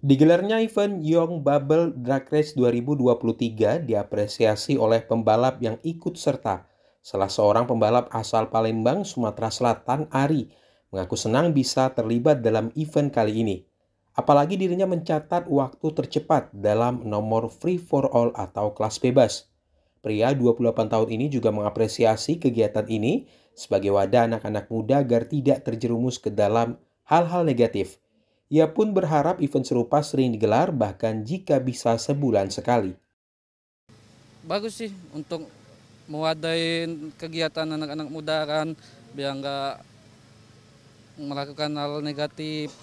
Digelarnya event Young Bubble Drag Race 2023 diapresiasi oleh pembalap yang ikut serta. Salah seorang pembalap asal Palembang, Sumatera Selatan, Ari, mengaku senang bisa terlibat dalam event kali ini. Apalagi dirinya mencatat waktu tercepat dalam nomor free for all atau kelas bebas. Pria 28 tahun ini juga mengapresiasi kegiatan ini sebagai wadah anak-anak muda agar tidak terjerumus ke dalam hal-hal negatif ia pun berharap event serupa sering digelar bahkan jika bisa sebulan sekali. Bagus sih untuk mewadai kegiatan anak-anak muda kan biar nggak melakukan hal negatif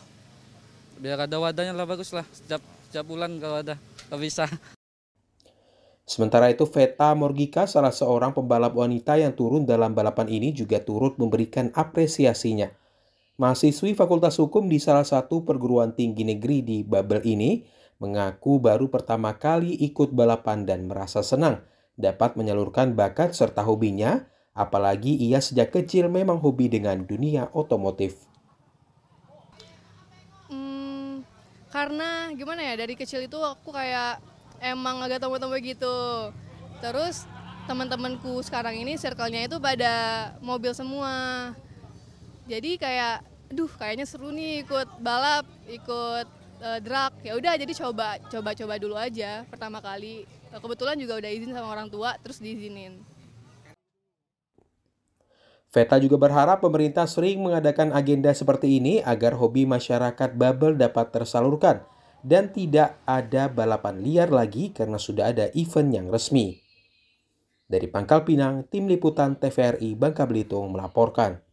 biar ada wadahnya lah bagus lah setiap, setiap bulan kalau ada kalau bisa. Sementara itu, Veta Morgica, salah seorang pembalap wanita yang turun dalam balapan ini, juga turut memberikan apresiasinya. Mahasiswi Fakultas Hukum di salah satu perguruan tinggi negeri di Babel ini mengaku baru pertama kali ikut balapan dan merasa senang dapat menyalurkan bakat serta hobinya, apalagi ia sejak kecil memang hobi dengan dunia otomotif. Hmm, karena gimana ya dari kecil itu aku kayak emang agak tomboy-tomboy gitu. Terus teman-temanku sekarang ini circle-nya itu pada mobil semua jadi kayak aduh kayaknya seru nih ikut balap, ikut uh, eh, drag. Ya udah jadi coba coba-coba dulu aja pertama kali. Eh, kebetulan juga udah izin sama orang tua terus diizinin. Veta juga berharap pemerintah sering mengadakan agenda seperti ini agar hobi masyarakat bubble dapat tersalurkan dan tidak ada balapan liar lagi karena sudah ada event yang resmi. Dari Pangkal Pinang, Tim Liputan TVRI Bangka Belitung melaporkan.